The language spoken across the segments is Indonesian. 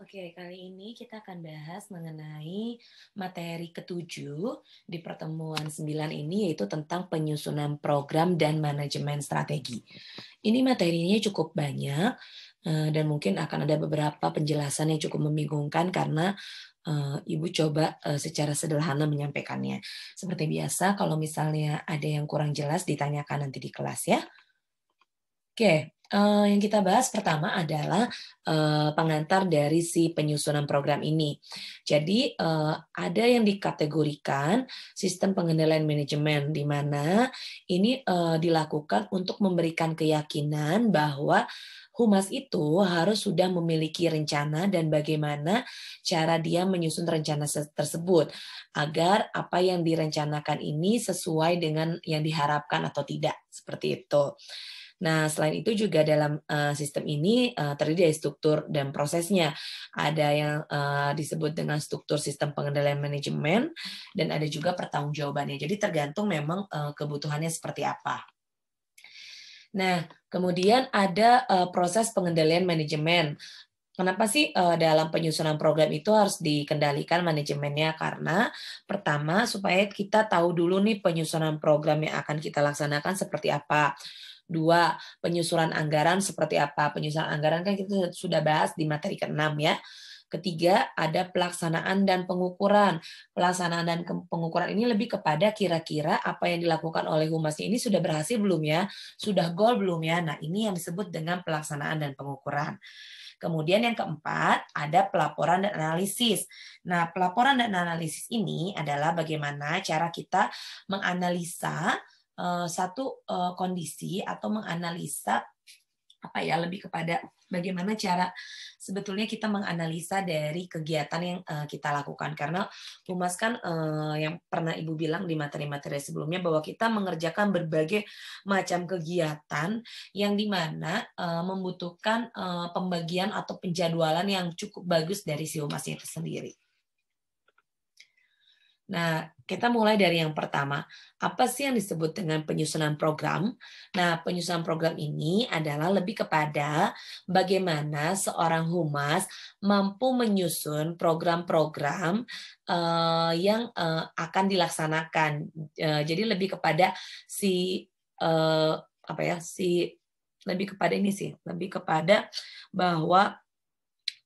Oke, kali ini kita akan bahas mengenai materi ketujuh di pertemuan sembilan ini yaitu tentang penyusunan program dan manajemen strategi. Ini materinya cukup banyak eh, dan mungkin akan ada beberapa penjelasan yang cukup membingungkan karena eh, Ibu coba eh, secara sederhana menyampaikannya. Seperti biasa, kalau misalnya ada yang kurang jelas ditanyakan nanti di kelas ya. Oke, uh, yang kita bahas pertama adalah uh, pengantar dari si penyusunan program ini. Jadi uh, ada yang dikategorikan sistem pengendalian manajemen di mana ini uh, dilakukan untuk memberikan keyakinan bahwa humas itu harus sudah memiliki rencana dan bagaimana cara dia menyusun rencana tersebut agar apa yang direncanakan ini sesuai dengan yang diharapkan atau tidak seperti itu. Nah, selain itu juga dalam uh, sistem ini uh, terdiri dari struktur dan prosesnya. Ada yang uh, disebut dengan struktur sistem pengendalian manajemen dan ada juga pertanggungjawabannya. Jadi tergantung memang uh, kebutuhannya seperti apa. Nah, kemudian ada uh, proses pengendalian manajemen. Kenapa sih uh, dalam penyusunan program itu harus dikendalikan manajemennya? Karena pertama supaya kita tahu dulu nih penyusunan program yang akan kita laksanakan seperti apa. Dua, penyusuran anggaran seperti apa? Penyusunan anggaran kan kita sudah bahas di materi ke-6 ya. Ketiga, ada pelaksanaan dan pengukuran. Pelaksanaan dan pengukuran ini lebih kepada kira-kira apa yang dilakukan oleh humas ini sudah berhasil belum ya? Sudah goal belum ya? Nah, ini yang disebut dengan pelaksanaan dan pengukuran. Kemudian yang keempat, ada pelaporan dan analisis. Nah, pelaporan dan analisis ini adalah bagaimana cara kita menganalisa eh, satu eh, kondisi atau menganalisa apa ya lebih kepada bagaimana cara sebetulnya kita menganalisa dari kegiatan yang uh, kita lakukan karena humas kan uh, yang pernah ibu bilang di materi-materi sebelumnya bahwa kita mengerjakan berbagai macam kegiatan yang dimana uh, eh, membutuhkan uh, pembagian atau penjadwalan yang cukup bagus dari si humasnya itu sendiri. Nah, kita mulai dari yang pertama. Apa sih yang disebut dengan penyusunan program? Nah, penyusunan program ini adalah lebih kepada bagaimana seorang humas mampu menyusun program-program uh, yang uh, akan dilaksanakan. Uh, jadi lebih kepada si uh, apa ya? si lebih kepada ini sih, lebih kepada bahwa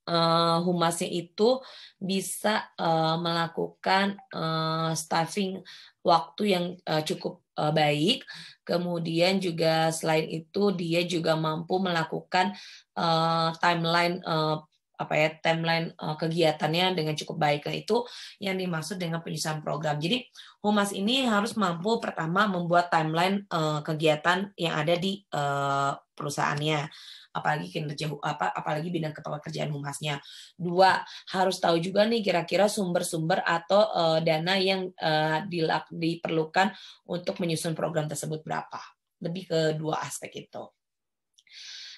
uh, humasnya itu bisa uh, melakukan uh, staffing waktu yang uh, cukup uh, baik. Kemudian juga selain itu dia juga mampu melakukan uh, timeline uh, apa ya timeline uh, kegiatannya dengan cukup baik nah, itu yang dimaksud dengan penyusunan program. Jadi humas ini harus mampu pertama membuat timeline uh, kegiatan yang ada di uh, perusahaannya apalagi kinerja apa apalagi bidang kerjaan humasnya. Dua, harus tahu juga nih kira-kira sumber-sumber atau uh, dana yang uh, dilak, diperlukan untuk menyusun program tersebut berapa. Lebih ke dua aspek itu.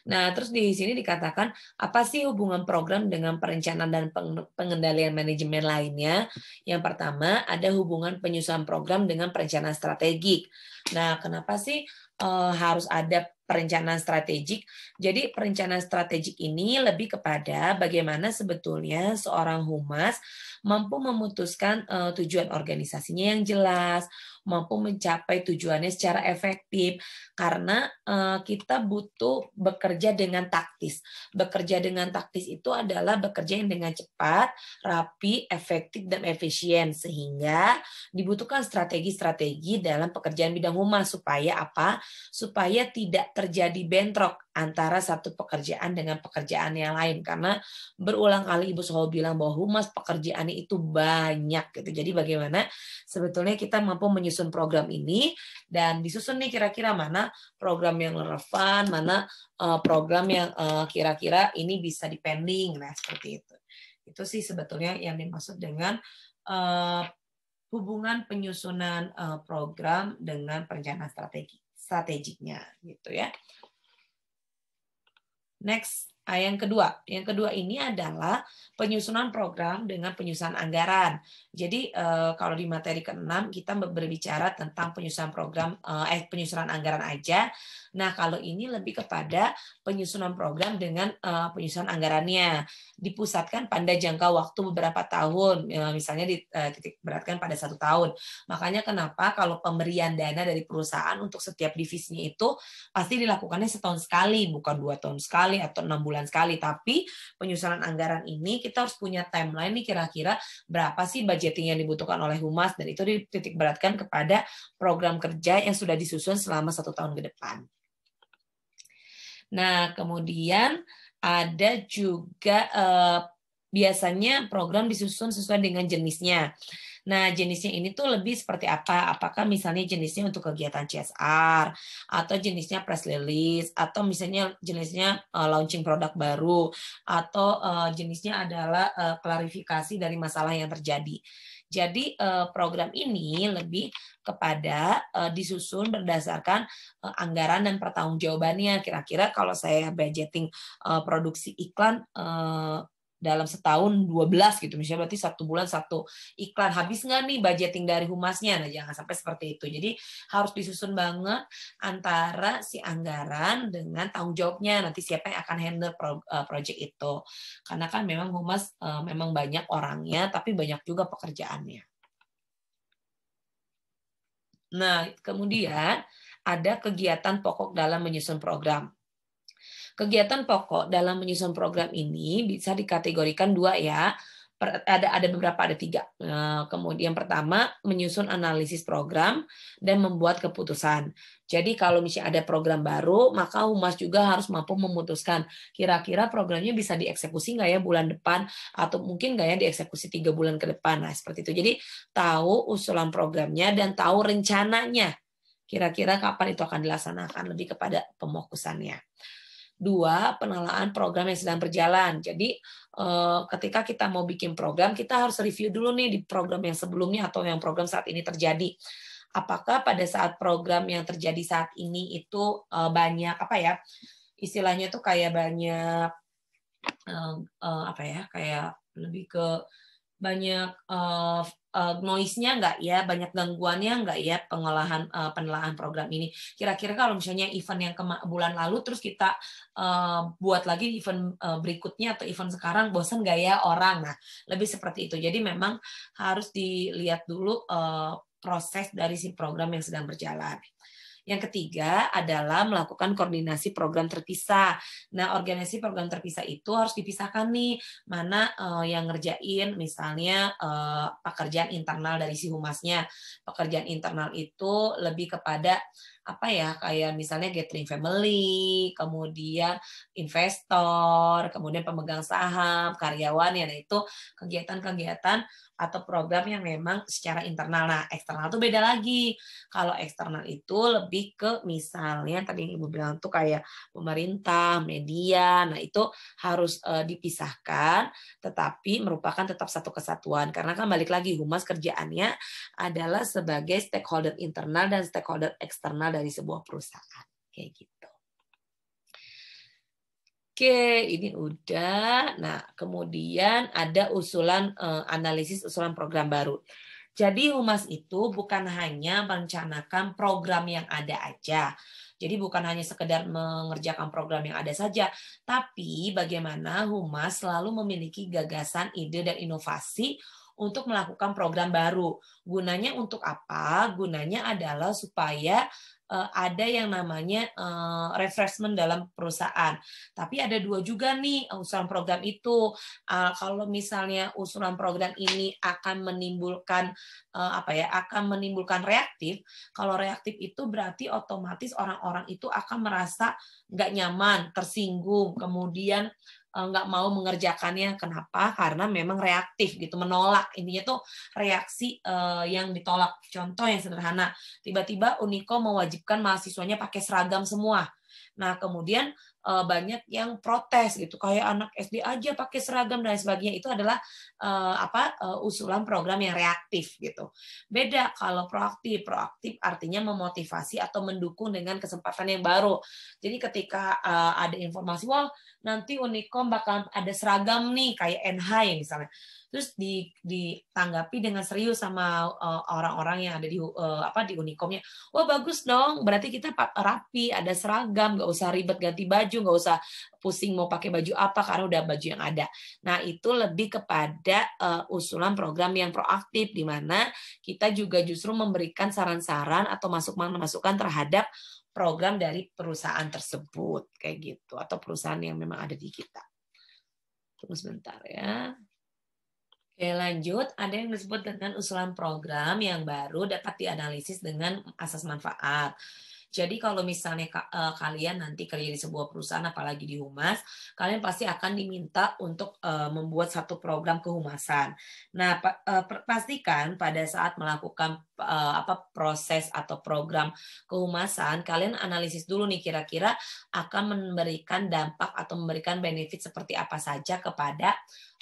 Nah, terus di sini dikatakan apa sih hubungan program dengan perencanaan dan pengendalian manajemen lainnya? Yang pertama, ada hubungan penyusunan program dengan perencanaan strategik. Nah, kenapa sih uh, harus ada perencanaan strategik. Jadi perencanaan strategik ini lebih kepada bagaimana sebetulnya seorang humas mampu memutuskan uh, tujuan organisasinya yang jelas, mampu mencapai tujuannya secara efektif karena uh, kita butuh bekerja dengan taktis. Bekerja dengan taktis itu adalah bekerja yang dengan cepat, rapi, efektif dan efisien sehingga dibutuhkan strategi-strategi dalam pekerjaan bidang humas supaya apa? Supaya tidak terjadi bentrok antara satu pekerjaan dengan pekerjaan yang lain karena berulang kali ibu selalu bilang bahwa humas pekerjaannya itu banyak gitu jadi bagaimana sebetulnya kita mampu menyusun program ini dan disusun nih kira-kira mana program yang relevan mana eh, program yang eh, kira-kira ini bisa dipending nah seperti itu itu sih sebetulnya yang dimaksud dengan eh, hubungan penyusunan program dengan perencanaan strategi strategiknya gitu ya. Next, ah, yang kedua. Yang kedua ini adalah penyusunan program dengan penyusunan anggaran. Jadi eh, kalau di materi ke-6 kita berbicara tentang penyusunan program eh, eh penyusunan anggaran aja. Nah, kalau ini lebih kepada penyusunan program dengan uh, penyusunan anggarannya. Dipusatkan pada jangka waktu beberapa tahun, ya, misalnya dititik eh, beratkan pada satu tahun. Makanya kenapa kalau pemberian dana dari perusahaan untuk setiap divisinya itu pasti dilakukannya setahun sekali, bukan dua tahun sekali atau enam bulan sekali. Tapi penyusunan anggaran ini kita harus punya timeline nih kira-kira berapa sih budgeting yang dibutuhkan oleh humas dan itu dititik beratkan kepada program kerja yang sudah disusun selama satu tahun ke depan. Nah, kemudian ada juga eh, biasanya program disusun sesuai dengan jenisnya. Nah, jenisnya ini tuh lebih seperti apa? Apakah misalnya jenisnya untuk kegiatan CSR atau jenisnya press release atau misalnya jenisnya uh, launching produk baru atau uh, jenisnya adalah uh, klarifikasi dari masalah yang terjadi. Jadi eh, program ini lebih kepada eh, disusun berdasarkan eh, anggaran dan pertanggungjawabannya. Kira-kira kalau saya budgeting produksi iklan dalam setahun 12 gitu misalnya berarti satu bulan satu iklan habis nggak nih budgeting dari humasnya nah jangan sampai seperti itu jadi harus disusun banget antara si anggaran dengan tanggung jawabnya nanti siapa yang akan handle pro, eh, project itu karena kan memang humas uh, memang banyak orangnya tapi banyak juga pekerjaannya nah kemudian ada kegiatan pokok dalam menyusun program Kegiatan pokok dalam menyusun program ini bisa dikategorikan dua ya. Ada ada beberapa ada tiga. Eh, kemudian pertama menyusun analisis program dan membuat keputusan. Jadi kalau misalnya ada program baru, maka humas juga harus mampu memutuskan kira-kira programnya bisa dieksekusi nggak ya bulan depan atau mungkin nggak ya dieksekusi tiga bulan ke depan. Nah seperti itu. Jadi tahu usulan programnya dan tahu rencananya kira-kira kapan itu akan dilaksanakan lebih kepada pemokusannya. Dua, penelaan program yang sedang berjalan. Jadi eh, ketika kita mau bikin program, kita harus review dulu nih di program yang sebelumnya atau yang program saat ini terjadi. Apakah pada saat program yang terjadi saat ini itu eh, banyak apa ya? Istilahnya tuh kayak banyak eh, apa ya? Kayak lebih ke banyak uh, noise-nya nggak ya, banyak gangguannya nggak ya pengolahan uh, eh, penelaahan program ini. Kira-kira kalau misalnya event yang bulan lalu terus kita uh, buat lagi event uh, berikutnya atau event sekarang bosan nggak ya orang. Nah, lebih seperti itu. Jadi memang harus dilihat dulu uh, proses dari si program yang sedang berjalan. Yang ketiga adalah melakukan koordinasi program terpisah. Nah, organisasi program terpisah itu harus dipisahkan nih, mana uh, yang ngerjain misalnya uh, pekerjaan internal dari si humasnya. Pekerjaan internal itu lebih kepada apa ya kayak misalnya gathering family, kemudian investor, kemudian pemegang saham, karyawan ya nah, itu kegiatan-kegiatan atau program yang memang secara internal. Nah, eksternal itu beda lagi. Kalau eksternal itu lebih ke misalnya tadi yang Ibu bilang tuh kayak pemerintah, media. Nah, itu harus uh, dipisahkan tetapi merupakan tetap satu kesatuan karena kan balik lagi humas kerjaannya adalah sebagai stakeholder internal dan stakeholder eksternal dari sebuah perusahaan. Kayak gitu. Oke, ini udah. Nah, kemudian ada usulan eh, analisis usulan program baru. Jadi humas itu bukan hanya merencanakan program yang ada aja. Jadi bukan hanya sekedar mengerjakan program yang ada saja, tapi bagaimana humas selalu memiliki gagasan, ide dan inovasi untuk melakukan program baru. Gunanya untuk apa? Gunanya adalah supaya uh, ada yang namanya uh, refreshment dalam perusahaan. Tapi ada dua juga nih eh, usulan program itu. Uh, kalau misalnya usulan program ini akan menimbulkan uh, apa ya? akan menimbulkan reaktif. Kalau reaktif itu berarti otomatis orang-orang itu akan merasa nggak nyaman, tersinggung, kemudian Eh, nggak mau mengerjakannya kenapa karena memang reaktif gitu menolak intinya tuh reaksi uh, yang ditolak contoh yang sederhana tiba-tiba Uniko mewajibkan mahasiswanya pakai seragam semua nah kemudian uh, banyak yang protes gitu kayak anak SD aja pakai seragam dan sebagainya itu adalah uh, apa uh, usulan program yang reaktif gitu beda kalau proaktif proaktif artinya memotivasi atau mendukung dengan kesempatan yang baru jadi ketika uh, ada informasi wah nanti Unicom bakal ada seragam nih kayak NH ya misalnya. Terus ditanggapi dengan serius sama eh, orang-orang yang ada di uh, apa di Unicomnya. Wah oh, bagus dong, berarti kita rapi, ada seragam, nggak usah ribet ganti baju, nggak usah pusing mau pakai baju apa karena udah baju yang ada. Nah itu lebih kepada eh, usulan program yang proaktif di mana kita juga justru memberikan saran-saran atau masukan-masukan terhadap program dari perusahaan tersebut kayak gitu atau perusahaan yang memang ada di kita. Tunggu sebentar ya. Oke, lanjut. Ada yang disebut dengan usulan program yang baru dapat dianalisis dengan asas manfaat. Jadi kalau misalnya uh, kalian nanti kerja di sebuah perusahaan, apalagi di humas, kalian pasti akan diminta untuk uh, membuat satu program kehumasan. Nah, pa uh, pastikan pada saat melakukan uh, apa proses atau program kehumasan, kalian analisis dulu nih kira-kira akan memberikan dampak atau memberikan benefit seperti apa saja kepada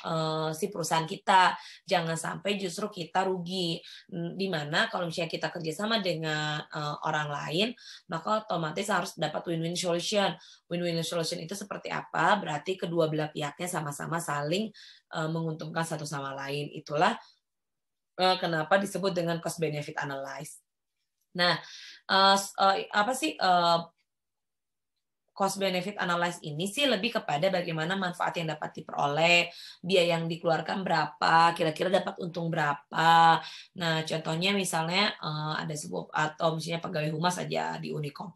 Eh, si perusahaan kita. Jangan sampai justru kita rugi. Hmm, Dimana kalau misalnya kita kerjasama dengan uh, orang lain, maka otomatis harus dapat win-win solution. Win-win solution itu seperti apa? Berarti kedua belah pihaknya sama-sama saling uh, menguntungkan satu sama lain. Itulah uh, kenapa disebut dengan cost benefit analysis. Nah, uh, uh, apa sih uh, cost benefit analysis ini sih lebih kepada bagaimana manfaat yang dapat diperoleh, biaya yang dikeluarkan berapa, kira-kira dapat untung berapa. Nah, contohnya misalnya uh, ada sebuah atau misalnya pegawai humas aja di Unicom.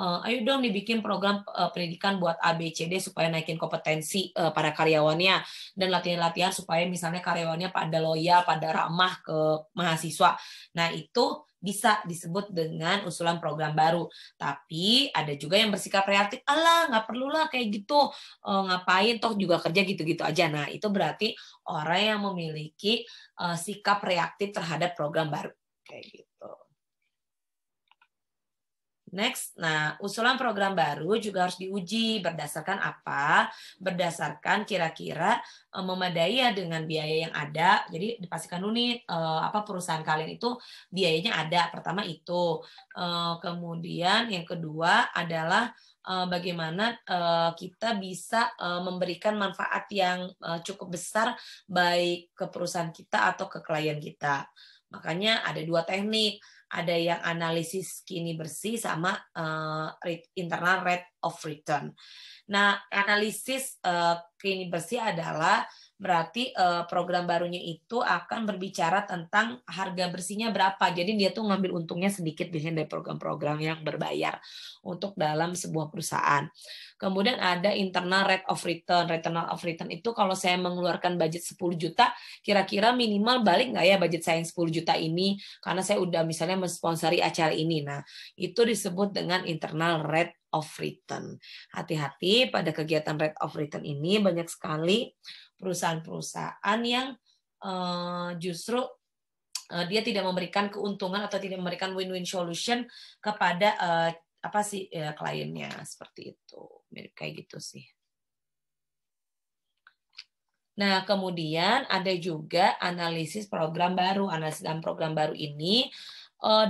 Uh, ayo dong dibikin program uh, pendidikan buat ABCD supaya naikin kompetensi uh, para karyawannya dan latihan-latihan supaya misalnya karyawannya pada loyal, pada ramah ke mahasiswa. Nah, itu bisa disebut dengan usulan program baru. Tapi ada juga yang bersikap reaktif, alah nggak perlulah kayak gitu, e, ngapain toh juga kerja gitu-gitu aja. Nah itu berarti orang yang memiliki e, sikap reaktif terhadap program baru. Kayak gitu. Next, nah usulan program baru juga harus diuji berdasarkan apa? Berdasarkan kira-kira uh, eh, memadai ya dengan biaya yang ada. Jadi dipastikan dulu nih eh, uh, apa perusahaan kalian itu biayanya ada. Pertama itu, uh, kemudian yang kedua adalah bagaimana kita bisa memberikan manfaat yang cukup besar baik ke perusahaan kita atau ke klien kita. Makanya ada dua teknik ada yang analisis kini bersih sama uh, internal rate of return. Nah, analisis uh, kini bersih adalah berarti uh, program barunya itu akan berbicara tentang harga bersihnya berapa. Jadi dia tuh ngambil untungnya sedikit biasanya dari program-program yang berbayar untuk dalam sebuah perusahaan. Kemudian ada internal rate of return. Return of return itu kalau saya mengeluarkan budget 10 juta, kira-kira minimal balik nggak ya budget saya yang 10 juta ini karena saya udah misalnya mensponsori acara ini. Nah, itu disebut dengan internal rate of return. Hati-hati pada kegiatan rate of return ini banyak sekali perusahaan-perusahaan yang eh, justru eh, dia tidak memberikan keuntungan atau tidak memberikan win-win solution kepada eh, apa sih ya, kliennya seperti itu mirip kayak gitu sih. Nah, kemudian ada juga analisis program baru. Analisis dan program baru ini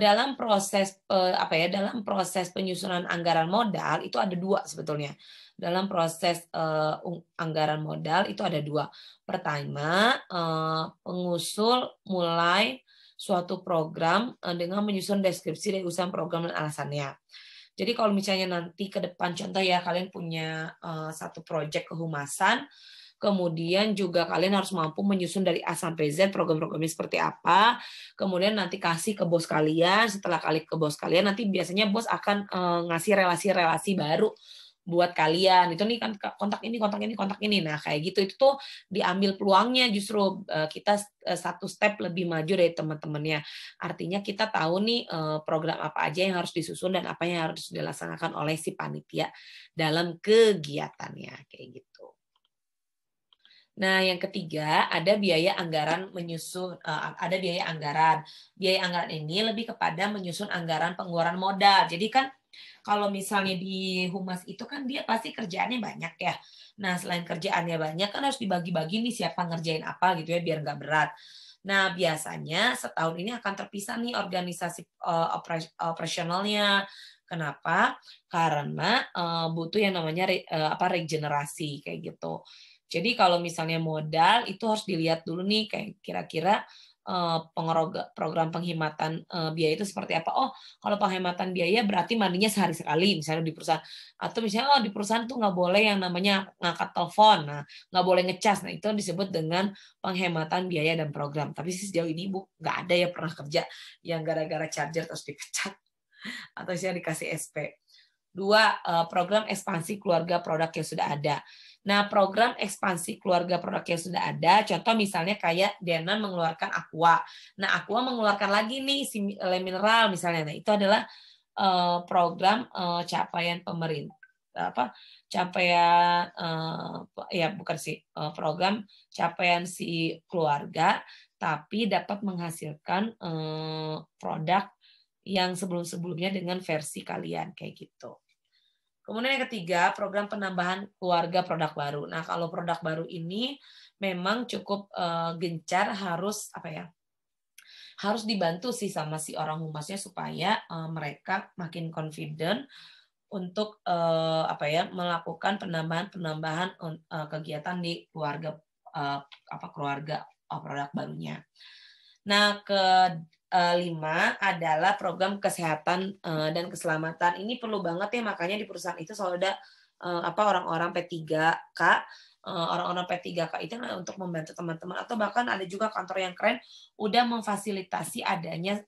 dalam proses apa ya dalam proses penyusunan anggaran modal itu ada dua sebetulnya dalam proses uh, anggaran modal itu ada dua. Pertama, uh, eh, pengusul mulai suatu program uh, dengan menyusun deskripsi dari usaha program dan alasannya. Jadi kalau misalnya nanti ke depan contoh ya kalian punya uh, satu proyek kehumasan, kemudian juga kalian harus mampu menyusun dari A sampai Z program-programnya seperti apa, kemudian nanti kasih ke bos kalian, setelah kali ke bos kalian nanti biasanya bos akan uh, ngasih relasi-relasi baru buat kalian itu nih kan kontak ini kontak ini kontak ini nah kayak gitu itu tuh diambil peluangnya justru eh, kita eh, satu step lebih maju dari teman-temannya artinya kita tahu nih eh, program apa aja yang harus disusun dan apa yang harus dilaksanakan oleh si panitia dalam kegiatannya kayak gitu Nah, yang ketiga ada biaya anggaran menyusun ada biaya anggaran. Biaya anggaran ini lebih kepada menyusun anggaran pengeluaran modal. Jadi kan kalau misalnya di humas itu kan dia pasti kerjaannya banyak ya. Nah, selain kerjaannya banyak kan harus dibagi-bagi nih siapa ngerjain apa gitu ya biar nggak berat. Nah, biasanya setahun ini akan terpisah nih organisasi uh, operasionalnya. Kenapa? Karena uh, butuh yang namanya re, uh, apa regenerasi kayak gitu. Jadi kalau misalnya modal itu harus dilihat dulu nih kayak kira-kira Eh, pengeroga, program penghematan uh, eh, biaya itu seperti apa? Oh, kalau penghematan biaya berarti mandinya sehari sekali, misalnya di perusahaan. Atau misalnya oh di perusahaan tuh nggak boleh yang namanya ngangkat telepon, nah nggak boleh ngecas. Nah itu disebut dengan penghematan biaya dan program. Tapi sejauh ini bu nggak ada ya pernah kerja yang gara-gara charger terus dipecat atau sih dikasih SP. Dua, eh, program ekspansi keluarga produk yang sudah ada. Nah, program ekspansi keluarga produk yang sudah ada, contoh misalnya kayak Dena mengeluarkan Aqua. Nah, Aqua mengeluarkan lagi nih si mineral misalnya. Nah, itu adalah uh, program uh, capaian pemerintah apa capaian uh, ya bukan sih uh, program capaian si keluarga tapi dapat menghasilkan uh, produk yang sebelum-sebelumnya dengan versi kalian kayak gitu. Kemudian yang ketiga, program penambahan keluarga produk baru. Nah, kalau produk baru ini memang cukup uh, gencar harus apa ya? Harus dibantu sih sama si orang humasnya supaya uh, mereka makin confident untuk uh, apa ya melakukan penambahan-penambahan uh, kegiatan di keluarga uh, apa keluarga uh, produk barunya. Nah, ke Eh, lima adalah program kesehatan eh, dan keselamatan. Ini perlu banget ya makanya di perusahaan itu selalu ada eh, apa orang-orang P3K, orang-orang P3K itu untuk membantu teman-teman atau bahkan ada juga kantor yang keren udah memfasilitasi adanya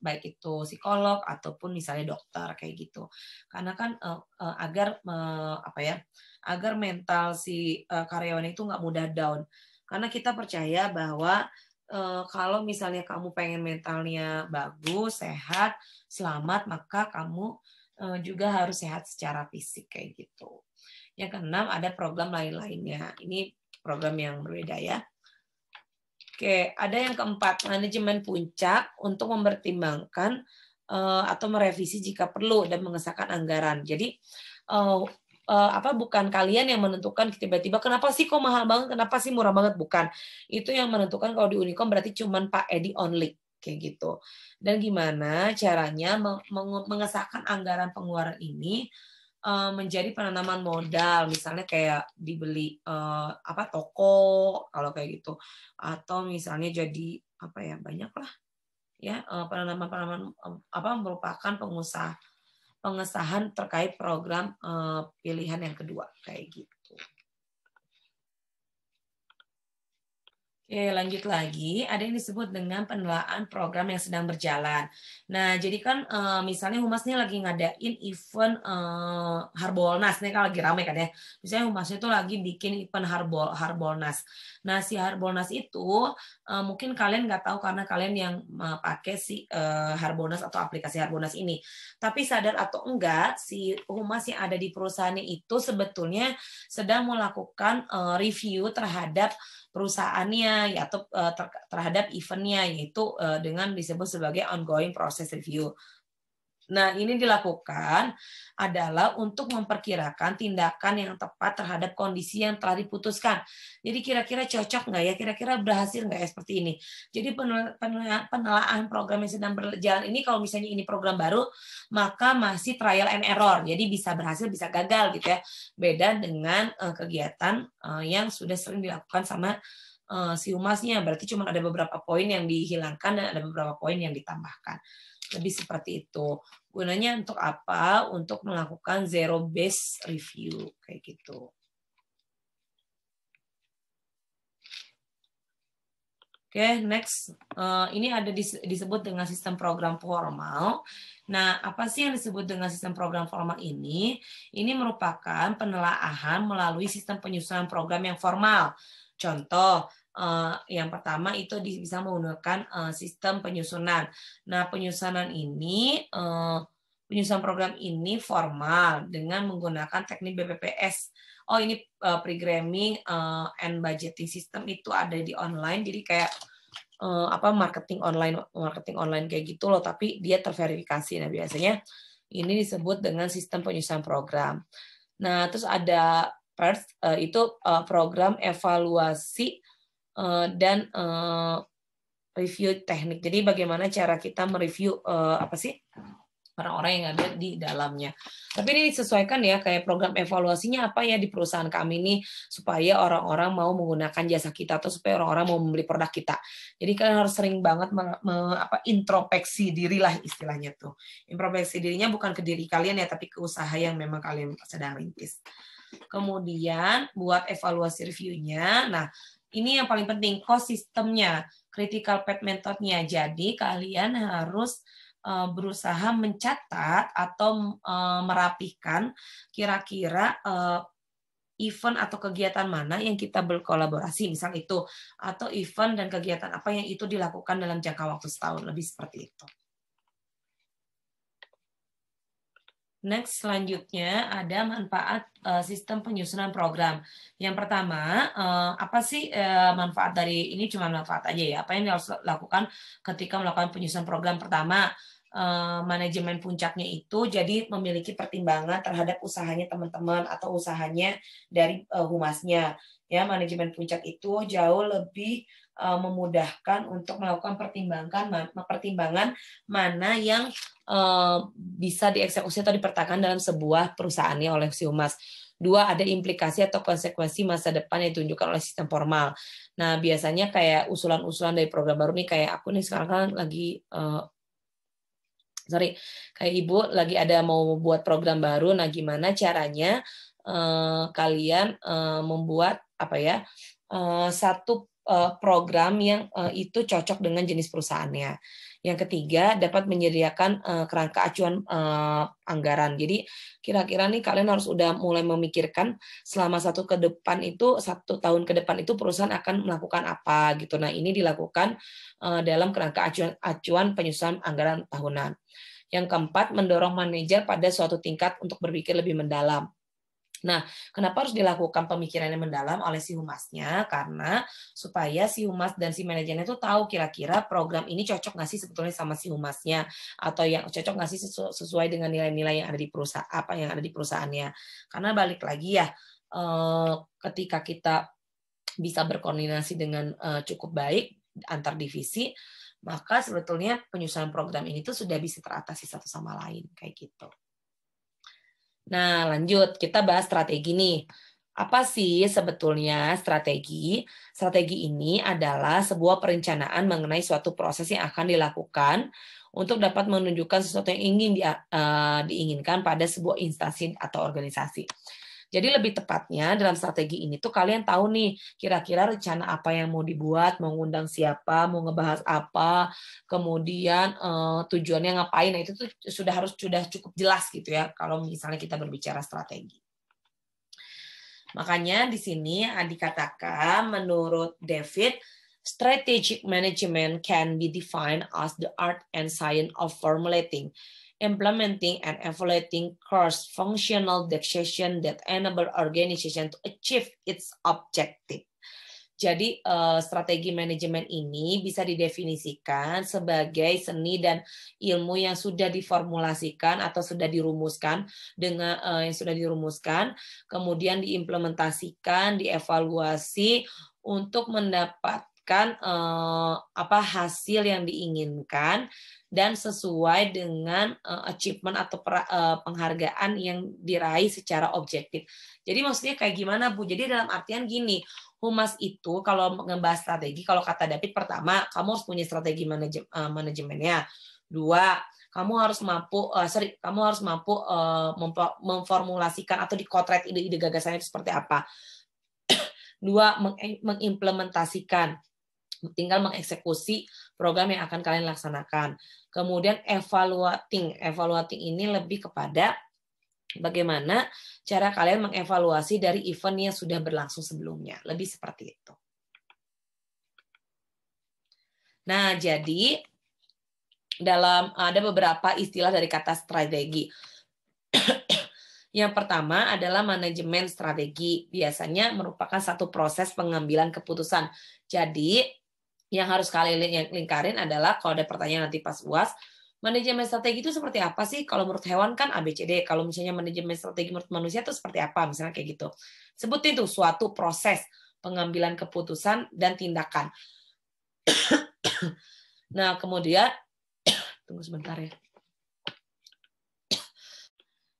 baik itu psikolog ataupun misalnya dokter kayak gitu. Karena kan agar apa ya? agar mental si karyawan itu nggak mudah down. Karena kita percaya bahwa uh, kalau misalnya kamu pengen mentalnya bagus, sehat, selamat, maka kamu uh, juga harus sehat secara fisik kayak gitu. Yang keenam ada program lain-lainnya. Ini program yang berbeda ya. Oke, ada yang keempat, manajemen puncak untuk mempertimbangkan uh, atau merevisi jika perlu dan mengesahkan anggaran. Jadi uh, uh, apa bukan kalian yang menentukan tiba-tiba kenapa sih kok mahal banget, kenapa sih murah banget bukan. Itu yang menentukan kalau di Unicom berarti cuman Pak Edi only kayak gitu. Dan gimana caranya mengesahkan anggaran pengeluaran ini uh, menjadi penanaman modal, misalnya kayak dibeli uh, apa toko kalau kayak gitu, atau misalnya jadi apa ya banyak lah ya penanaman-penanaman apa merupakan pengusaha pengesahan terkait program eh, pilihan yang kedua kayak gitu. Oke, lanjut lagi. Ada yang disebut dengan penelaan program yang sedang berjalan. Nah, jadi kan misalnya eh, misalnya Humasnya lagi ngadain event eh, Harbolnas. Ini kan lagi rame kan ya. Misalnya Humasnya itu lagi bikin event Harbol Harbolnas. Nah, si Harbolnas itu uh, mungkin kalian nggak tahu karena kalian yang uh, pakai si uh, Harbonas atau aplikasi Harbonas ini. Tapi sadar atau enggak, si humas yang ada di perusahaan itu sebetulnya sedang melakukan uh, review terhadap perusahaannya ya, atau uh, ter terhadap eventnya yaitu uh, dengan disebut sebagai ongoing process review. Nah, ini dilakukan adalah untuk memperkirakan tindakan yang tepat terhadap kondisi yang telah diputuskan. Jadi kira-kira cocok nggak ya? Kira-kira berhasil nggak ya seperti ini? Jadi penelaan program yang sedang berjalan ini kalau misalnya ini program baru, maka masih trial and error. Jadi bisa berhasil, bisa gagal gitu ya. Beda dengan eh, kegiatan eh, yang sudah sering dilakukan sama eh, si humasnya. Berarti cuma ada beberapa poin yang dihilangkan dan ada beberapa poin yang ditambahkan lebih seperti itu gunanya untuk apa untuk melakukan zero base review kayak gitu Oke, okay, next. Uh, ini ada disebut dengan sistem program formal. Nah, apa sih yang disebut dengan sistem program formal ini? Ini merupakan penelaahan melalui sistem penyusunan program yang formal. Contoh, Eh, yang pertama itu bisa menggunakan eh, sistem penyusunan. Nah, penyusunan ini eh, penyusunan program ini formal dengan menggunakan teknik BPPS. Oh, ini programming and budgeting system itu ada di online. Jadi kayak apa marketing online marketing online kayak gitu loh, tapi dia terverifikasi. Nah, biasanya ini disebut dengan sistem penyusunan program. Nah, terus ada PERS itu program evaluasi Eh, dan eh, review teknik. Jadi bagaimana cara kita mereview eh, apa sih orang-orang yang ada di dalamnya. Tapi ini disesuaikan ya kayak program evaluasinya apa ya di perusahaan kami ini supaya orang-orang mau menggunakan jasa kita atau supaya orang-orang mau membeli produk kita. Jadi kan harus sering banget me, me, apa introspeksi dirilah istilahnya tuh. Introspeksi dirinya bukan ke diri kalian ya tapi ke usaha yang memang kalian sedang rintis. Kemudian buat evaluasi reviewnya, nah ini yang paling penting, cost sistemnya, critical path methodnya. Jadi kalian harus eh, berusaha mencatat atau eh, merapihkan kira-kira eh, event atau kegiatan mana yang kita berkolaborasi, misal itu, atau event dan kegiatan apa yang itu dilakukan dalam jangka waktu setahun, lebih seperti itu. Next selanjutnya ada manfaat uh, sistem penyusunan program. Yang pertama, uh, apa sih uh, manfaat dari ini cuma manfaat aja ya. Apa yang harus lakukan ketika melakukan penyusunan program pertama? manajemen puncaknya itu jadi memiliki pertimbangan terhadap usahanya teman-teman atau usahanya dari humasnya ya manajemen puncak itu jauh lebih Eh, memudahkan untuk melakukan pertimbangan pertimbangan mana yang eh, bisa dieksekusi atau dipertahankan dalam sebuah perusahaannya oleh si humas. Dua, ada implikasi atau konsekuensi masa depan yang ditunjukkan oleh sistem formal. Nah, biasanya kayak usulan-usulan dari program baru nih, kayak aku nih sekarang kan lagi uh, sorry kayak ibu lagi ada mau buat program baru nah gimana caranya uh, kalian uh, membuat apa ya uh, satu Eh, program yang eh, itu cocok dengan jenis perusahaannya. Yang ketiga, dapat menyediakan eh, kerangka acuan anggaran. Jadi, kira-kira nih kalian harus udah mulai memikirkan selama satu ke depan itu, satu tahun ke depan itu perusahaan akan melakukan apa gitu. Nah, ini dilakukan dalam kerangka acuan, acuan penyusunan anggaran tahunan. Yang keempat, mendorong manajer pada suatu tingkat untuk berpikir lebih mendalam. Nah, kenapa harus dilakukan pemikiran yang mendalam oleh si humasnya? Karena supaya si humas dan si manajernya itu tahu kira-kira program ini cocok nggak sih sebetulnya sama si humasnya atau yang cocok nggak sih sesu sesuai dengan nilai-nilai yang ada di perusahaan apa yang ada di perusahaannya. Karena balik lagi ya, eh, ketika kita bisa berkoordinasi dengan eh, cukup baik antar divisi, maka sebetulnya penyusunan program ini tuh sudah bisa teratasi satu sama lain kayak gitu. Nah, lanjut kita bahas strategi nih. Apa sih sebetulnya strategi? Strategi ini adalah sebuah perencanaan mengenai suatu proses yang akan dilakukan untuk dapat menunjukkan sesuatu yang ingin di, uh, eh, diinginkan pada sebuah instansi atau organisasi. Jadi lebih tepatnya dalam strategi ini tuh kalian tahu nih kira-kira rencana apa yang mau dibuat, mau ngundang siapa, mau ngebahas apa, kemudian uh, tujuannya ngapain. Nah itu tuh sudah harus sudah cukup jelas gitu ya kalau misalnya kita berbicara strategi. Makanya di sini dikatakan menurut David strategic management can be defined as the art and science of formulating implementing and evaluating cross-functional decision that enable organization to achieve its objective. Jadi uh, strategi manajemen ini bisa didefinisikan sebagai seni dan ilmu yang sudah diformulasikan atau sudah dirumuskan dengan uh, yang sudah dirumuskan, kemudian diimplementasikan, dievaluasi untuk mendapatkan uh, apa hasil yang diinginkan dan sesuai dengan uh, achievement atau pra, uh, eh, penghargaan yang diraih secara objektif. Jadi maksudnya kayak gimana Bu? Jadi dalam artian gini, humas itu kalau ngebahas strategi, kalau kata David pertama, kamu harus punya strategi manajem, uh, eh, manajemennya. Dua, kamu harus mampu uh, sorry, kamu harus mampu uh, memformulasikan atau dikotret ide-ide gagasannya itu seperti apa. Dua, mengimplementasikan tinggal mengeksekusi program yang akan kalian laksanakan. Kemudian evaluating. Evaluating ini lebih kepada bagaimana cara kalian mengevaluasi dari event yang sudah berlangsung sebelumnya. Lebih seperti itu. Nah, jadi dalam ada beberapa istilah dari kata strategi. Yang pertama adalah manajemen strategi, biasanya merupakan satu proses pengambilan keputusan. Jadi, yang harus kalian lingkarin adalah kalau ada pertanyaan nanti pas UAS, manajemen strategi itu seperti apa sih? Kalau menurut hewan kan ABCD, kalau misalnya manajemen strategi menurut manusia itu seperti apa? Misalnya kayak gitu. Sebutin tuh suatu proses pengambilan keputusan dan tindakan. nah, kemudian tunggu sebentar ya.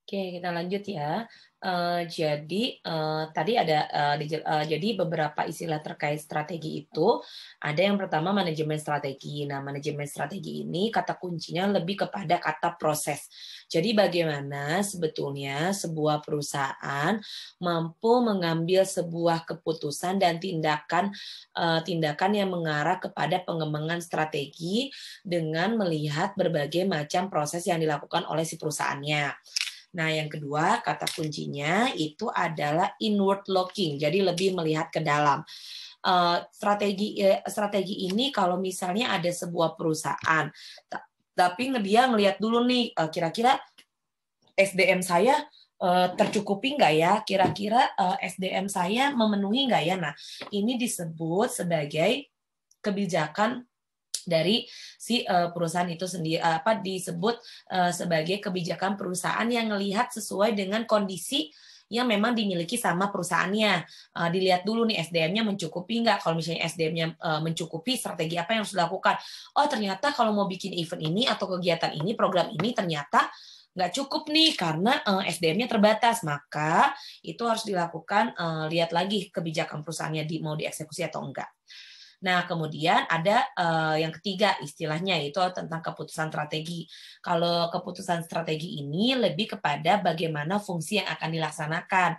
Oke, kita lanjut ya. Eh, jadi uh, tadi ada uh, di, uh, jadi beberapa istilah terkait strategi itu ada yang pertama manajemen strategi. Nah, manajemen strategi ini kata kuncinya lebih kepada kata proses. Jadi bagaimana sebetulnya sebuah perusahaan mampu mengambil sebuah keputusan dan tindakan uh, tindakan yang mengarah kepada pengembangan strategi dengan melihat berbagai macam proses yang dilakukan oleh si perusahaannya. Nah, yang kedua, kata kuncinya itu adalah inward looking, jadi lebih melihat ke dalam. Uh, strategi uh, strategi ini kalau misalnya ada sebuah perusahaan tapi dia ngelihat dulu nih uh, kira-kira SDM saya uh, tercukupi nggak ya kira-kira uh, SDM saya memenuhi nggak ya nah ini disebut sebagai kebijakan dari si uh, perusahaan itu sendiri eh, apa disebut uh, sebagai kebijakan perusahaan yang melihat sesuai dengan kondisi yang memang dimiliki sama perusahaannya. Uh, dilihat dulu nih SDM-nya mencukupi nggak. Kalau misalnya SDM-nya uh, mencukupi, strategi apa yang harus dilakukan? Oh ternyata kalau mau bikin event ini atau kegiatan ini, program ini ternyata nggak cukup nih karena uh, SDM-nya terbatas maka itu harus dilakukan uh, lihat lagi kebijakan perusahaannya di mau dieksekusi atau enggak Nah, kemudian ada uh, yang ketiga istilahnya itu tentang keputusan strategi. Kalau keputusan strategi ini lebih kepada bagaimana fungsi yang akan dilaksanakan.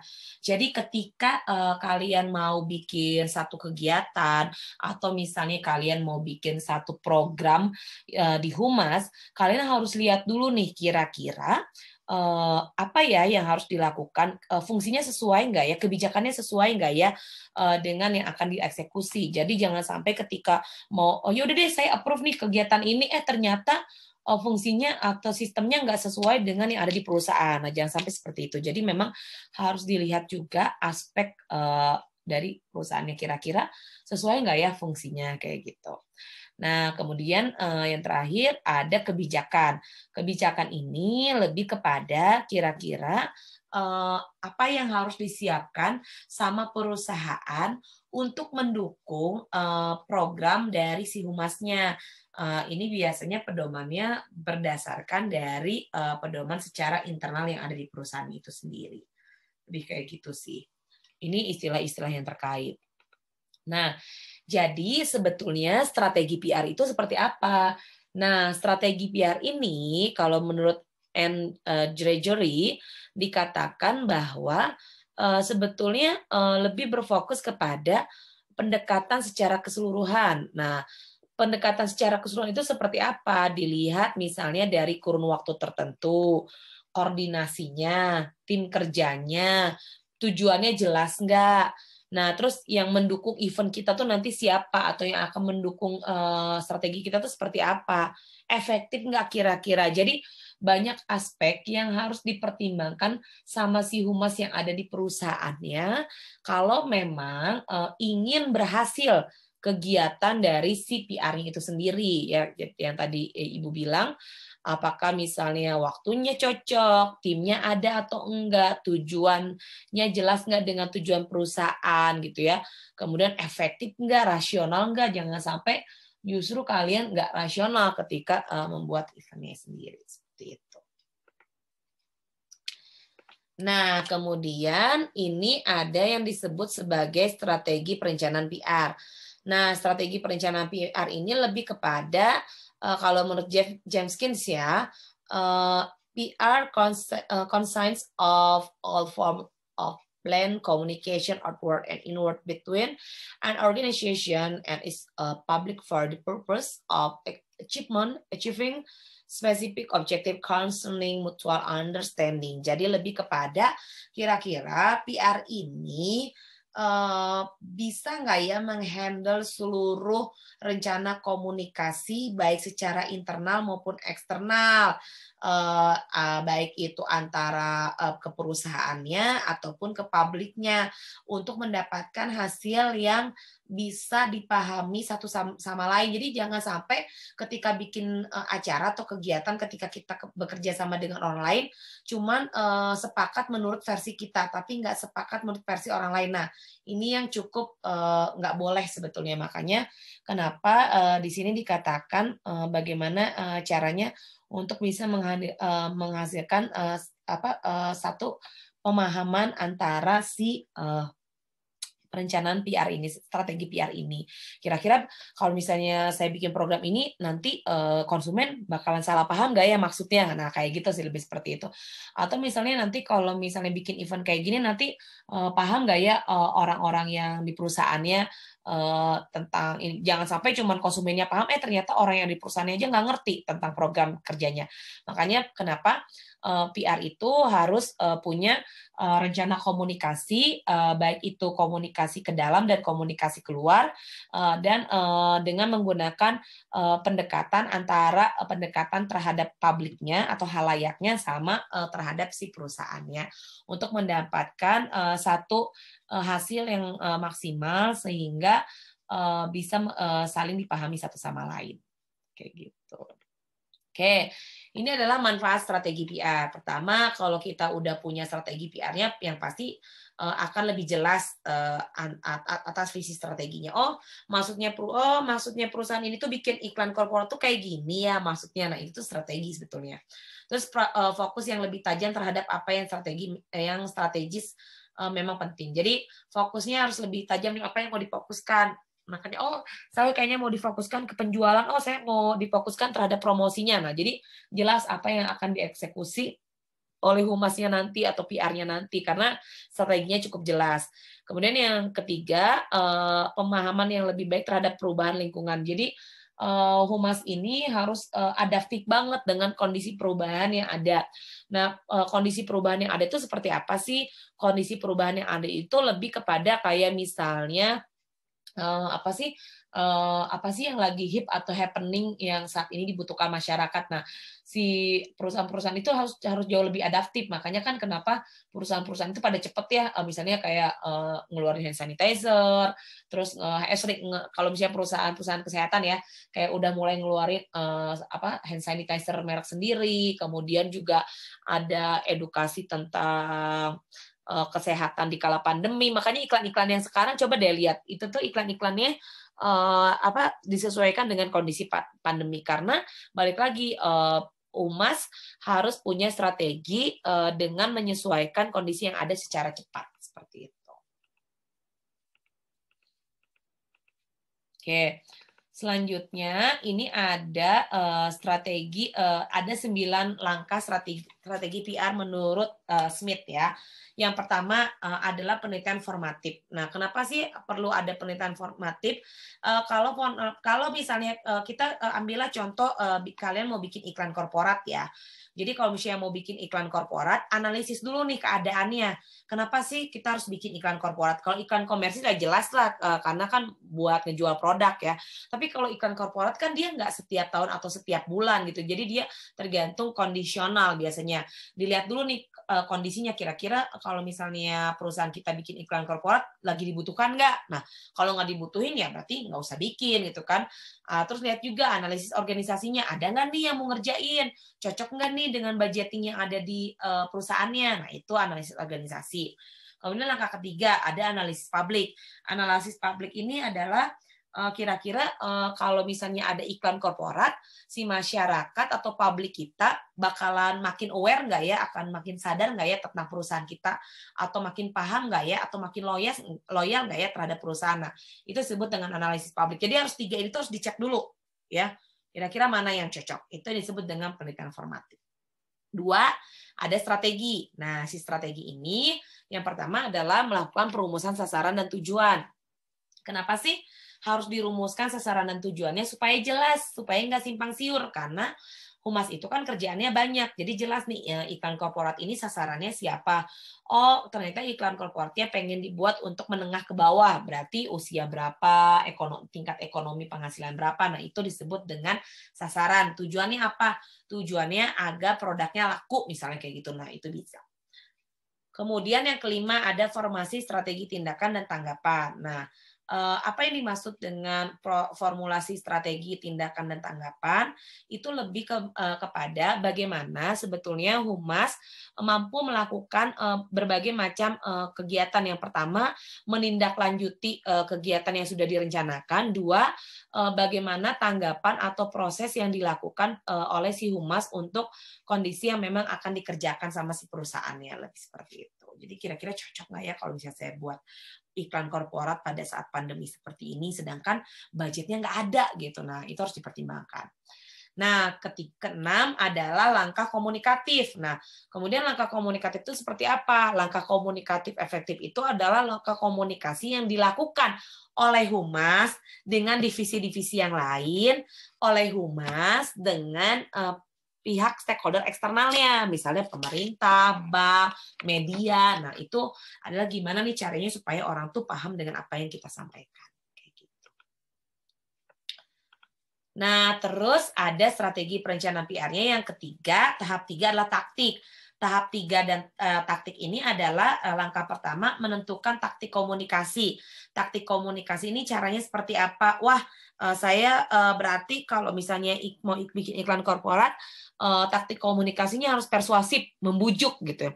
Jadi ketika uh, kalian mau bikin satu kegiatan atau misalnya kalian mau bikin satu program uh, di humas, kalian harus lihat dulu nih kira-kira uh, apa ya yang harus dilakukan, uh, fungsinya sesuai nggak ya, kebijakannya sesuai nggak ya uh, dengan yang akan dieksekusi. Jadi jangan sampai ketika mau, oh yaudah deh saya approve nih kegiatan ini, eh ternyata uh, fungsinya atau sistemnya nggak sesuai dengan yang ada di perusahaan. Nah, jangan sampai seperti itu. Jadi memang harus dilihat juga aspek uh, dari perusahaannya kira-kira sesuai nggak ya fungsinya kayak gitu. Nah, kemudian eh, yang terakhir ada kebijakan. Kebijakan ini lebih kepada kira-kira eh, apa yang harus disiapkan sama perusahaan untuk mendukung eh, program dari si humasnya. Eh, ini biasanya pedomannya berdasarkan dari eh, pedoman secara internal yang ada di perusahaan itu sendiri. Lebih kayak gitu sih. Ini istilah-istilah yang terkait. Nah, jadi sebetulnya strategi PR itu seperti apa? Nah, strategi PR ini kalau menurut and uh, e, dikatakan bahwa uh, sebetulnya uh, lebih berfokus kepada pendekatan secara keseluruhan. Nah, pendekatan secara keseluruhan itu seperti apa? Dilihat misalnya dari kurun waktu tertentu, koordinasinya, tim kerjanya, tujuannya jelas enggak? Nah, terus yang mendukung event kita tuh nanti siapa atau yang akan mendukung uh, strategi kita tuh seperti apa? Efektif nggak kira-kira? Jadi banyak aspek yang harus dipertimbangkan sama si humas yang ada di perusahaannya kalau memang uh, ingin berhasil kegiatan dari si PR-nya itu sendiri ya yang tadi eh, Ibu bilang apakah misalnya waktunya cocok, timnya ada atau enggak, tujuannya jelas enggak dengan tujuan perusahaan gitu ya. Kemudian efektif enggak, rasional enggak, jangan sampai justru kalian enggak rasional ketika uh, membuat eventnya sendiri seperti itu. Nah, kemudian ini ada yang disebut sebagai strategi perencanaan PR. Nah, strategi perencanaan PR ini lebih kepada uh, kalau menurut Jeff Jameskins ya, uh, PR cons uh, of all form of plan communication outward and inward between an organization and is uh, eh, public for the purpose of achievement, achieving specific objective concerning mutual understanding. Jadi lebih kepada kira-kira PR ini uh, Eh, bisa nggak ya menghandle seluruh rencana komunikasi baik secara internal maupun eksternal uh, uh, baik itu antara uh, keperusahaannya ataupun ke publiknya untuk mendapatkan hasil yang bisa dipahami satu sama, sama lain. Jadi jangan sampai ketika bikin uh, acara atau kegiatan ketika kita ke, bekerja sama dengan orang lain cuman uh, sepakat menurut versi kita tapi nggak sepakat menurut versi orang lain. Nah, ini yang cukup uh, nggak boleh sebetulnya makanya kenapa uh, di sini dikatakan uh, bagaimana uh, caranya untuk bisa uh, menghasilkan uh, apa uh, satu pemahaman antara si uh, rencana PR ini, strategi PR ini. Kira-kira kalau misalnya saya bikin program ini, nanti uh, konsumen bakalan salah paham nggak ya maksudnya? Nah kayak gitu sih lebih seperti itu. Atau misalnya nanti kalau misalnya bikin event kayak gini, nanti eh, paham nggak ya eh, orang-orang yang di perusahaannya uh, tentang jangan sampai cuma konsumennya paham eh ternyata orang yang di perusahaannya aja nggak ngerti tentang program kerjanya makanya kenapa Eh, PR itu harus eh, punya eh, rencana komunikasi baik itu komunikasi ke dalam dan komunikasi keluar dan dengan menggunakan pendekatan antara pendekatan terhadap publiknya atau halayaknya sama terhadap si perusahaannya untuk mendapatkan satu hasil yang maksimal sehingga bisa saling dipahami satu sama lain kayak gitu. Oke, ini adalah manfaat strategi PR. Pertama, kalau kita udah punya strategi PR-nya, yang pasti eh, akan lebih jelas eh, atas visi strateginya. Oh, maksudnya oh maksudnya perusahaan ini tuh bikin iklan korporat tuh kayak gini ya maksudnya. Nah itu strategi sebetulnya. Terus eh, fokus yang lebih tajam terhadap apa yang strategi yang strategis memang penting. Jadi fokusnya harus lebih tajam nih apa yang mau difokuskan makanya oh saya kayaknya mau difokuskan ke penjualan oh saya mau difokuskan terhadap promosinya nah jadi jelas apa yang akan dieksekusi oleh humasnya nanti atau PR-nya nanti karena strateginya cukup jelas. Kemudian yang ketiga eh, pemahaman yang lebih baik terhadap perubahan lingkungan. Jadi eh, humas ini harus eh, adaptif banget dengan kondisi perubahan yang ada. Nah, kondisi perubahan yang ada itu seperti apa sih? Kondisi perubahan yang ada itu lebih kepada kayak misalnya uh, apa sih uh, apa sih yang lagi hip atau happening yang saat ini dibutuhkan masyarakat. Nah, si perusahaan-perusahaan itu harus harus jauh lebih adaptif. Makanya kan kenapa perusahaan-perusahaan itu pada cepet ya, uh, misalnya kayak uh, ngeluarin hand sanitizer, terus uh, kalau misalnya perusahaan-perusahaan kesehatan ya, kayak udah mulai ngeluarin uh, apa hand sanitizer merek sendiri, kemudian juga ada edukasi tentang Eh, kesehatan di kala pandemi. Makanya iklan-iklan yang sekarang coba deh lihat itu tuh iklan-iklannya eh, apa disesuaikan dengan kondisi pandemi karena balik lagi eh, Umas harus punya strategi dengan menyesuaikan kondisi yang ada secara cepat seperti itu. Oke, selanjutnya ini ada uh, strategi uh, ada sembilan langkah strategi strategi PR menurut uh, Smith ya. Yang pertama uh, adalah penelitian formatif. Nah, kenapa sih perlu ada penelitian formatif? Uh, kalau kalau misalnya uh, kita uh, ambillah contoh uh, kalian mau bikin iklan korporat ya. Jadi kalau misalnya mau bikin iklan korporat, analisis dulu nih keadaannya. Kenapa sih kita harus bikin iklan korporat? Kalau iklan komersil ya jelas lah, karena kan buat ngejual produk ya. Tapi kalau iklan korporat kan dia nggak setiap tahun atau setiap bulan gitu. Jadi dia tergantung kondisional biasanya misalnya dilihat dulu nih eh, kondisinya kira-kira kalau misalnya perusahaan kita bikin iklan korporat lagi dibutuhkan nggak? Nah kalau nggak dibutuhin ya berarti nggak usah bikin gitu kan. Ah, terus lihat juga analisis organisasinya ada nggak nih yang mau ngerjain, cocok nggak nih dengan budgeting yang ada di eh, perusahaannya? Nah itu analisis organisasi. Kemudian langkah ketiga ada analisis publik. Analisis publik ini adalah Eh, kira-kira eh, kalau misalnya ada iklan korporat, si masyarakat atau publik kita bakalan makin aware nggak ya, akan makin sadar nggak ya tentang perusahaan kita, atau makin paham nggak ya, atau makin loyal loyal nggak ya terhadap perusahaan. Nah, itu disebut dengan analisis publik. Jadi harus tiga itu harus dicek dulu, ya. Kira-kira mana yang cocok? Itu disebut dengan penelitian formatif. Dua, ada strategi. Nah, si strategi ini yang pertama adalah melakukan perumusan sasaran dan tujuan. Kenapa sih harus dirumuskan sasaran dan tujuannya supaya jelas, supaya nggak simpang siur karena humas itu kan kerjaannya banyak. Jadi jelas nih ya, iklan korporat ini sasarannya siapa. Oh, ternyata iklan korporatnya pengen dibuat untuk menengah ke bawah. Berarti usia berapa, ekonomi, tingkat ekonomi penghasilan berapa. Nah, itu disebut dengan sasaran. Tujuannya apa? Tujuannya agar produknya laku misalnya kayak gitu. Nah, itu bisa. Kemudian yang kelima ada formasi strategi tindakan dan tanggapan. Nah, Eh, apa yang dimaksud dengan formulasi strategi tindakan dan tanggapan itu lebih ke, eh, kepada bagaimana sebetulnya humas mampu melakukan eh, berbagai macam kegiatan yang pertama menindaklanjuti kegiatan yang sudah direncanakan dua bagaimana tanggapan atau proses yang dilakukan oleh si humas untuk kondisi yang memang akan dikerjakan sama si perusahaannya lebih seperti itu jadi kira-kira cocok nggak ya kalau misalnya saya buat iklan korporat pada saat pandemi seperti ini, sedangkan budgetnya nggak ada gitu. Nah, itu harus dipertimbangkan. Nah, ketika keenam adalah langkah komunikatif. Nah, kemudian langkah komunikatif itu seperti apa? Langkah komunikatif efektif itu adalah langkah komunikasi yang dilakukan oleh humas dengan divisi-divisi yang lain, oleh humas dengan eh, pihak stakeholder eksternalnya, misalnya pemerintah, hmm. bank, media. Nah, itu adalah gimana nih caranya supaya orang tuh paham dengan apa yang kita sampaikan. Gitu. Nah, terus ada strategi perencanaan PR-nya yang ketiga, tahap tiga adalah taktik. Tahap tiga dan uh, taktik ini adalah uh, langkah pertama menentukan taktik komunikasi. Taktik komunikasi ini caranya seperti apa? Wah, uh, saya uh, berarti kalau misalnya ik mau ik bikin iklan korporat, uh, taktik komunikasinya harus persuasif, membujuk gitu.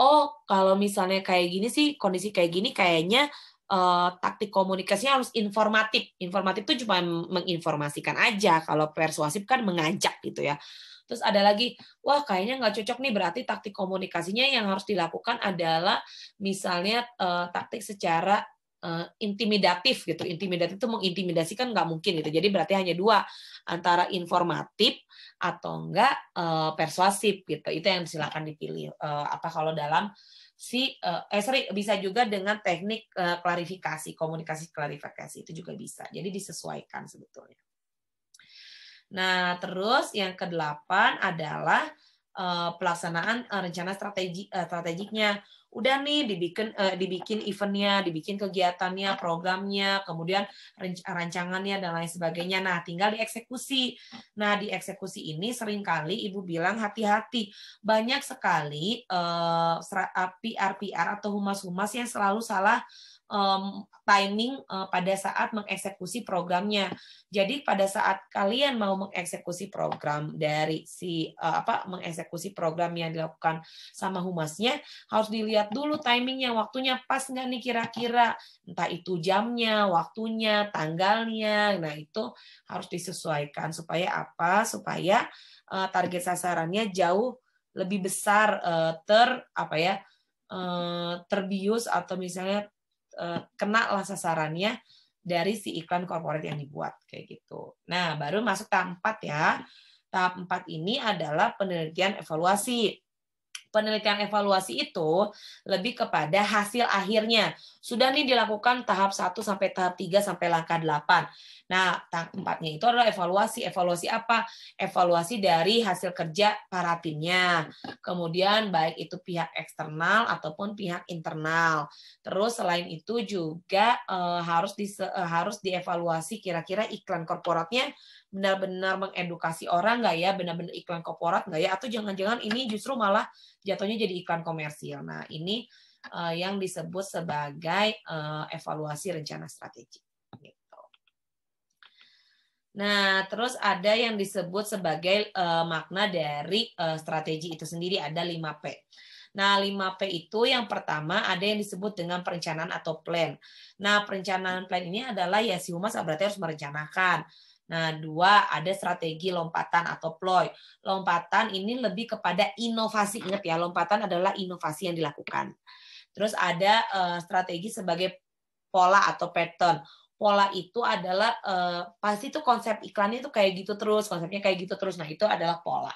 Oh, kalau misalnya kayak gini sih, kondisi kayak gini kayaknya uh, taktik komunikasinya harus informatif. Informatif itu cuma menginformasikan aja, kalau persuasif kan mengajak gitu ya. Terus ada lagi, wah kayaknya nggak cocok nih, berarti taktik komunikasinya yang harus dilakukan adalah misalnya uh, taktik secara uh, intimidatif gitu. Intimidatif itu mengintimidasi kan nggak mungkin gitu. Jadi berarti hanya dua, antara informatif atau nggak uh, persuasif gitu. Itu yang silakan dipilih. apa kalau dalam si eh sorry bisa juga dengan teknik eh, klarifikasi komunikasi klarifikasi itu juga bisa jadi disesuaikan sebetulnya Nah, terus yang kedelapan adalah uh, pelaksanaan uh, rencana strategi uh, strategiknya. Udah nih dibikin uh, dibikin eventnya, dibikin kegiatannya, programnya, kemudian rancangannya dan lain sebagainya. Nah, tinggal dieksekusi. Nah, dieksekusi ini seringkali ibu bilang hati-hati. Banyak sekali uh, PR PR atau humas-humas yang selalu salah um, timing uh, pada saat mengeksekusi programnya. Jadi pada saat kalian mau mengeksekusi program dari si uh, apa mengeksekusi program yang dilakukan sama humasnya harus dilihat dulu timingnya, waktunya pas nggak nih kira-kira entah itu jamnya, waktunya, tanggalnya. Nah itu harus disesuaikan supaya apa? Supaya uh, target sasarannya jauh lebih besar uh, ter apa ya? terbius atau misalnya Eh, kena lah sasarannya dari si iklan korporat yang dibuat kayak gitu. Nah, baru masuk tahap 4 ya. Tahap 4 ini adalah penelitian evaluasi. Penelitian evaluasi itu lebih kepada hasil akhirnya. Sudah nih dilakukan tahap 1 sampai tahap 3 sampai langkah 8. Nah, tahap 4 itu adalah evaluasi. Evaluasi apa? Evaluasi dari hasil kerja para timnya. Kemudian baik itu pihak eksternal ataupun pihak internal. Terus selain itu juga eh, harus di, eh, harus dievaluasi kira-kira iklan korporatnya benar-benar mengedukasi orang nggak ya, benar-benar iklan korporat nggak ya, atau jangan-jangan ini justru malah jatuhnya jadi iklan komersil. Nah ini uh, yang disebut sebagai uh, evaluasi rencana strategi. Gitu. Nah, terus ada yang disebut sebagai uh, makna dari uh, strategi itu sendiri ada 5P. Nah, 5P itu yang pertama ada yang disebut dengan perencanaan atau plan. Nah, perencanaan plan ini adalah ya si humas berarti harus merencanakan. Nah, dua ada strategi lompatan atau ploy. Lompatan ini lebih kepada inovasi. Ingat ya, lompatan adalah inovasi yang dilakukan. Terus ada uh, strategi sebagai pola atau pattern. Pola itu adalah uh, pasti itu konsep iklannya itu kayak gitu terus, konsepnya kayak gitu terus. Nah, itu adalah pola.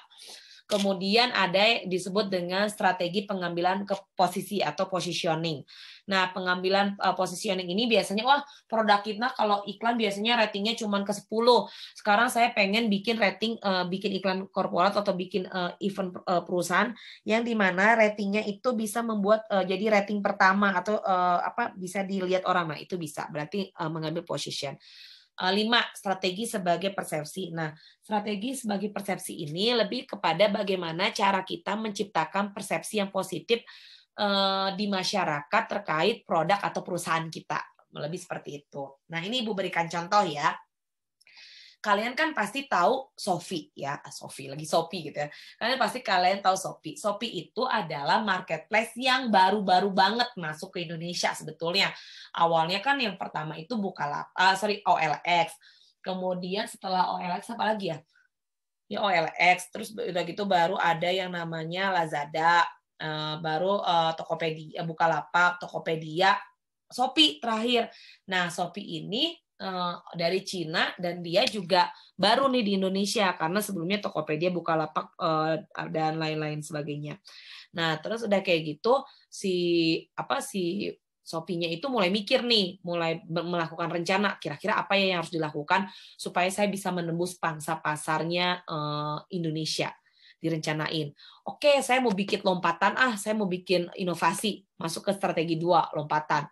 Kemudian ada disebut dengan strategi pengambilan ke posisi atau positioning. Nah, pengambilan uh, positioning ini biasanya wah produk kita kalau iklan biasanya ratingnya cuma ke 10. Sekarang saya pengen bikin rating uh, bikin iklan korporat atau bikin uh, event uh, perusahaan yang dimana ratingnya itu bisa membuat uh, jadi rating pertama atau uh, apa bisa dilihat orang. Nah, itu bisa. Berarti uh, mengambil position lima strategi sebagai persepsi. Nah, strategi sebagai persepsi ini lebih kepada bagaimana cara kita menciptakan persepsi yang positif Eh, di masyarakat terkait produk atau perusahaan kita. Lebih seperti itu. Nah, ini Ibu berikan contoh ya. Kalian kan pasti tahu Sofi ya, ah, Sofi lagi Sopi gitu ya. Kalian pasti kalian tahu Sopi. Sopi itu adalah marketplace yang baru-baru banget masuk ke Indonesia sebetulnya. Awalnya kan yang pertama itu buka uh, ah, sorry OLX. Kemudian setelah OLX apa lagi ya? ya OLX terus udah gitu baru ada yang namanya Lazada Eh, baru uh, Tokopedia, eh, Bukalapak, Tokopedia, Shopee terakhir. Nah, Shopee ini uh, dari Cina dan dia juga baru nih di Indonesia karena sebelumnya Tokopedia, Bukalapak uh, dan lain-lain sebagainya. Nah, terus udah kayak gitu si apa si Sopinya itu mulai mikir nih, mulai melakukan rencana kira-kira apa ya yang harus dilakukan supaya saya bisa menembus pangsa pasarnya uh, Indonesia direncanain. Oke, saya mau bikin lompatan ah, saya mau bikin inovasi masuk ke strategi dua lompatan.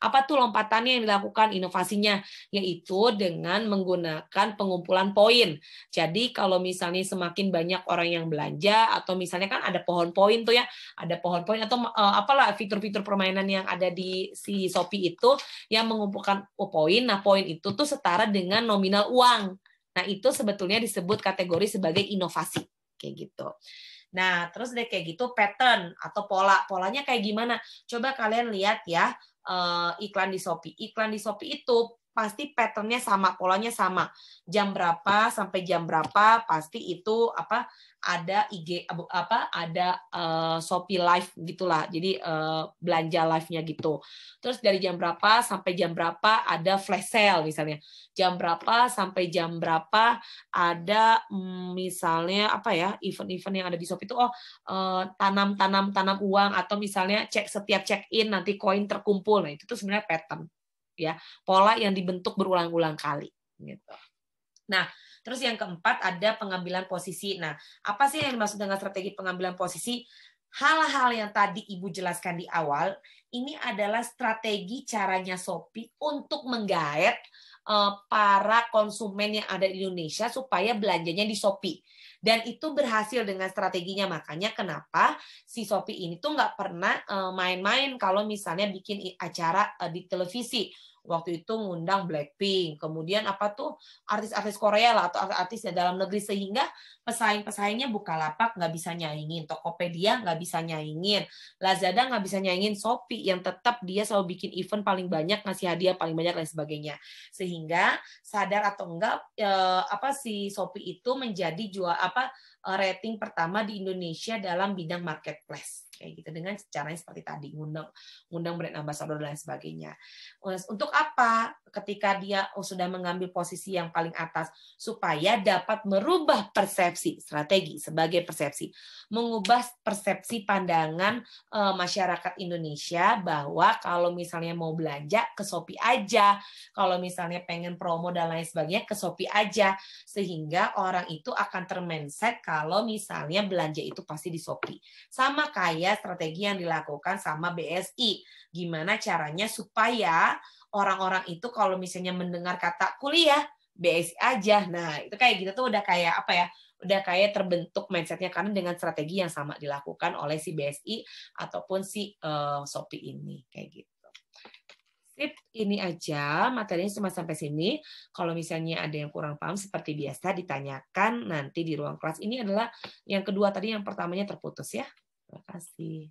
Apa tuh lompatannya yang dilakukan inovasinya? Yaitu dengan menggunakan pengumpulan poin. Jadi kalau misalnya semakin banyak orang yang belanja atau misalnya kan ada pohon poin tuh ya, ada pohon poin atau uh, apalah fitur-fitur permainan yang ada di si Shopee itu yang mengumpulkan oh, poin. Nah, poin itu tuh setara dengan nominal uang. Nah, itu sebetulnya disebut kategori sebagai inovasi kayak gitu. Nah, terus deh kayak gitu pattern atau pola. Polanya kayak gimana? Coba kalian lihat ya uh, iklan di Shopee. Iklan di Shopee itu pasti patternnya sama, polanya sama. Jam berapa sampai jam berapa pasti itu apa ada IG apa ada uh, Shopee live gitulah. Jadi uh, belanja live-nya gitu. Terus dari jam berapa sampai jam berapa ada flash sale misalnya. Jam berapa sampai jam berapa ada mm, misalnya apa ya event-event yang ada di Shopee itu oh tanam eh, tanam tanam tanam uang atau misalnya cek setiap check-in nanti koin terkumpul. Nah, itu tuh sebenarnya pattern ya, pola yang dibentuk berulang-ulang kali gitu. Nah, Terus yang keempat ada pengambilan posisi. Nah, apa sih yang dimaksud dengan strategi pengambilan posisi? Hal-hal yang tadi Ibu jelaskan di awal, ini adalah strategi caranya Shopee untuk menggaet eh, para konsumen yang ada di Indonesia supaya belanjanya di Shopee. Dan itu berhasil dengan strateginya. Makanya kenapa si Shopee ini tuh nggak pernah eh, main-main kalau misalnya bikin acara eh, di televisi waktu itu ngundang Blackpink, kemudian apa tuh artis-artis Korea lah atau artis yang dalam negeri sehingga pesaing-pesaingnya lapak nggak bisa nyaingin, Tokopedia nggak bisa nyaingin, Lazada nggak bisa nyaingin, Shopee yang tetap dia selalu bikin event paling banyak, ngasih hadiah paling banyak dan sebagainya. Sehingga sadar atau enggak eh, apa si Shopee itu menjadi jual apa eh, rating pertama di Indonesia dalam bidang marketplace kayak gitu dengan caranya seperti tadi ngundang ngundang brand ambassador dan lain sebagainya untuk apa ketika dia sudah mengambil posisi yang paling atas supaya dapat merubah persepsi strategi sebagai persepsi mengubah persepsi pandangan e, masyarakat Indonesia bahwa kalau misalnya mau belanja ke Shopee aja kalau misalnya pengen promo dan lain sebagainya ke Shopee aja sehingga orang itu akan termenset kalau misalnya belanja itu pasti di Shopee sama kayak ya strategi yang dilakukan sama BSI. Gimana caranya supaya orang-orang itu kalau misalnya mendengar kata kuliah, BSI aja. Nah, itu kayak gitu tuh udah kayak apa ya? udah kayak terbentuk mindsetnya karena dengan strategi yang sama dilakukan oleh si BSI ataupun si uh, Shopee ini kayak gitu. Sip, ini aja materinya cuma sampai sini. Kalau misalnya ada yang kurang paham seperti biasa ditanyakan nanti di ruang kelas. Ini adalah yang kedua tadi yang pertamanya terputus ya. así